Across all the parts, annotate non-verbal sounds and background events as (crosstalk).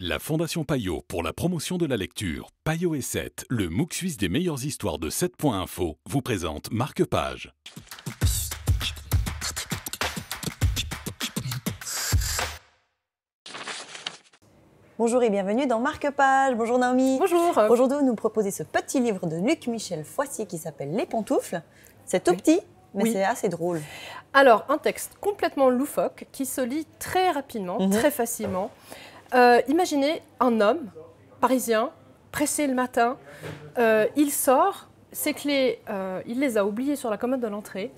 La Fondation Payot pour la promotion de la lecture Payot et 7, le MOOC suisse des meilleures histoires de 7.info, vous présente Marc Page. Bonjour et bienvenue dans Marque Page. Bonjour Naomi. Bonjour. Aujourd'hui, vous nous proposez ce petit livre de Luc Michel Foissier qui s'appelle Les pantoufles. C'est tout petit, mais c'est assez drôle. Alors, un texte complètement loufoque qui se lit très rapidement, mhm. très facilement. Euh, imaginez un homme parisien, pressé le matin, euh, il sort, ses clés, euh, il les a oubliées sur la commode de l'entrée.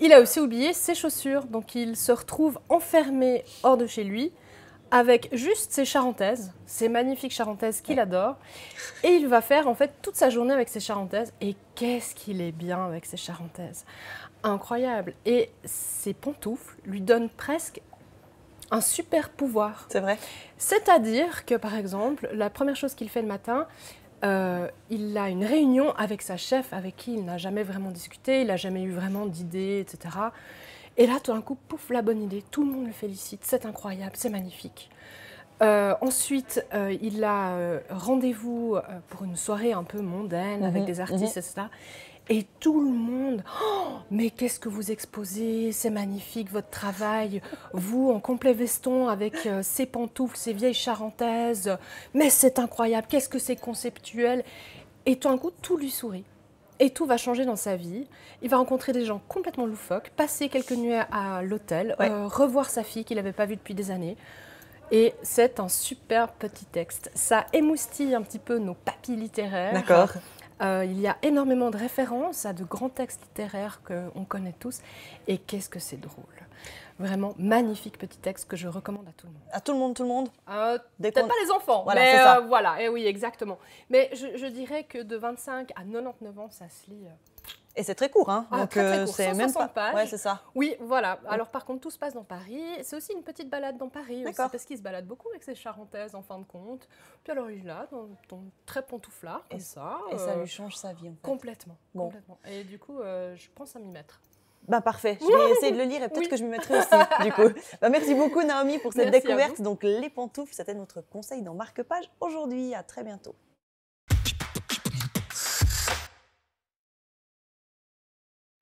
Il a aussi oublié ses chaussures, donc il se retrouve enfermé hors de chez lui avec juste ses charentaises, ses magnifiques charentaises qu'il adore. Et il va faire en fait toute sa journée avec ses charentaises. Et qu'est-ce qu'il est bien avec ses charentaises Incroyable. Et ses pantoufles lui donnent presque un super pouvoir. C'est vrai. C'est-à-dire que, par exemple, la première chose qu'il fait le matin, euh, il a une réunion avec sa chef avec qui il n'a jamais vraiment discuté, il n'a jamais eu vraiment d'idées, etc. Et là, tout d'un coup, pouf, la bonne idée, tout le monde le félicite, c'est incroyable, c'est magnifique. Euh, ensuite, euh, il a rendez-vous pour une soirée un peu mondaine avec mhm. des mhm. artistes, etc. Et tout le monde, oh, mais qu'est-ce que vous exposez, c'est magnifique votre travail, vous en complet veston avec euh, ces pantoufles, ces vieilles charentaises, mais c'est incroyable, qu'est-ce que c'est conceptuel. Et tout d'un coup, tout lui sourit. Et tout va changer dans sa vie. Il va rencontrer des gens complètement loufoques, passer quelques nuits à, l'hôtel, euh, revoir sa fille qu'il n'avait pas vue depuis des années. Et c'est un super petit texte. Ça émoustille un petit peu nos papilles littéraires. D'accord. Euh, il y a énormément de références à de grands textes littéraires qu'on connaît tous. Et qu'est-ce que c'est drôle Vraiment magnifique petit texte que je recommande à tout le monde. À tout le monde, tout le monde euh, Peut-être pas les enfants, voilà, mais euh, voilà, et eh oui, exactement. Mais je, dirais que de 25 à 99 ans, ça se lit et c'est très court, hein ah, donc euh, c'est même pas. c'est ça. Oui, voilà. Alors par contre, tout se passe dans Paris. C'est aussi une petite balade dans Paris, parce qu'il se balade beaucoup avec ses charentaises en fin de compte. Puis alors il est là, dans ton très pantouflard, comme et, ça. Et ça euh, lui change sa vie. Complètement. Et du coup, euh, je pense à m'y mettre. Ben parfait, je vais essayer de le lire et peut-être que je me mettrai aussi (laughs) du coup. Bah, merci beaucoup Naomi pour cette découverte. Donc les pantoufles, c'était notre conseil dans Marque-Page aujourd'hui. À très bientôt.